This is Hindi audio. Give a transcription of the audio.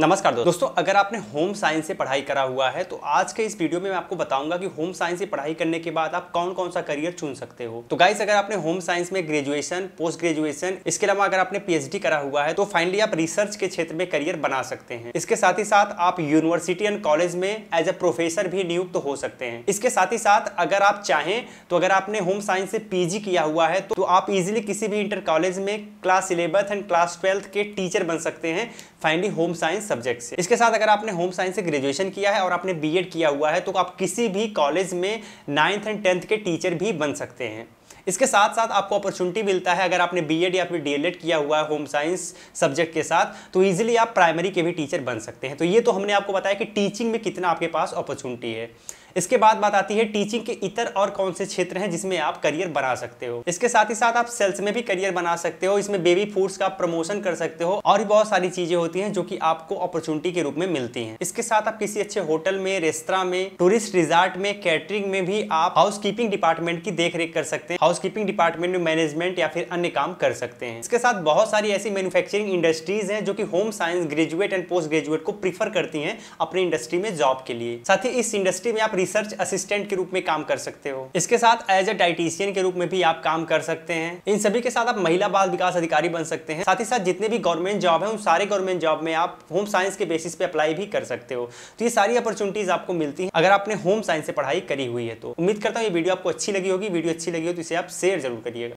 नमस्कार दोस्तों दोस्तों अगर आपने होम साइंस से पढ़ाई करा हुआ है तो आज के इस वीडियो में मैं आपको बताऊंगा कि होम साइंस से पढ़ाई करने के बाद आप कौन कौन सा करियर चुन सकते हो तो गाइस अगर आपने होम साइंस में ग्रेजुएशन पोस्ट ग्रेजुएशन इसके अलावा अगर आपने पीएचडी करा हुआ है तो फाइनली आप रिसर्च के क्षेत्र में करियर बना सकते हैं इसके साथ ही साथ आप यूनिवर्सिटी एंड कॉलेज में एज ए प्रोफेसर भी नियुक्त तो हो सकते हैं इसके साथ ही साथ अगर आप चाहें तो अगर आपने होम साइंस से पीजी किया हुआ है तो आप इजिली किसी भी इंटर कॉलेज में class eleventh and class twelfth के टीचर बन सकते हैं finally home science science subject से इसके साथ अगर आपने होम साइंस से ग्रेजुएशन किया है और आपने बी किया हुआ है तो आप किसी भी कॉलेज में नाइन्थ एंड टेंथ के टीचर भी बन सकते हैं इसके साथ साथ आपको अपॉर्चुनिटी मिलता है अगर आपने बीएड या फिर डीएलएड किया हुआ है होम साइंस सब्जेक्ट के साथ तो इजीली आप प्राइमरी के भी टीचर बन सकते हैं तो ये तो हमने आपको बताया कि टीचिंग में कितना आपके पास अपॉर्चुनिटी है इसके बाद बात आती है टीचिंग के इतर और कौन से क्षेत्र हैं जिसमें आप करियर बना सकते हो इसके साथ ही साथ आप सेल्स में भी करियर बना सकते हो इसमें बेबी फूड्स का प्रमोशन कर सकते हो और भी बहुत सारी चीजें होती हैं जो कि आपको अपॉर्चुनिटी के रूप में मिलती हैं इसके साथ आप किसी अच्छे होटल में रेस्तरा में टूरिस्ट रिजॉर्ट में कैटरिंग में भी आप हाउस डिपार्टमेंट की देख कर सकते हैं हाउस डिपार्टमेंट में मैनेजमेंट या फिर अन्य काम कर सकते हैं इसके साथ बहुत सारी ऐसी मैन्युफैक्चरिंग इंडस्ट्रीज है जो की home science graduate and post graduate को प्रीफर करती है अपनी इंडस्ट्री में जॉब के लिए साथ ही इस इंडस्ट्री में आप रिसर्च असिस्टेंट के रूप में काम कर सकते हो इसके साथ एज ए डाइटिशियन के रूप में भी आप काम कर सकते हैं इन सभी के साथ आप महिला बाल विकास अधिकारी बन सकते हैं साथ ही साथ जितने भी गवर्नमेंट जॉब है उन सारे गवर्नमेंट जॉब में आप होम साइंस के बेसिस पे अप्लाई भी कर सकते हो तो ये सारी अपॉर्चुनिटीज आपको मिलती है अगर आपने होम साइंस से पढ़ाई करी हुई है तो उम्मीद करता हूँ ये वीडियो आपको अच्छी लगी होगी वीडियो अच्छी लगी हो तो इसे आप शेयर जरूर करिएगा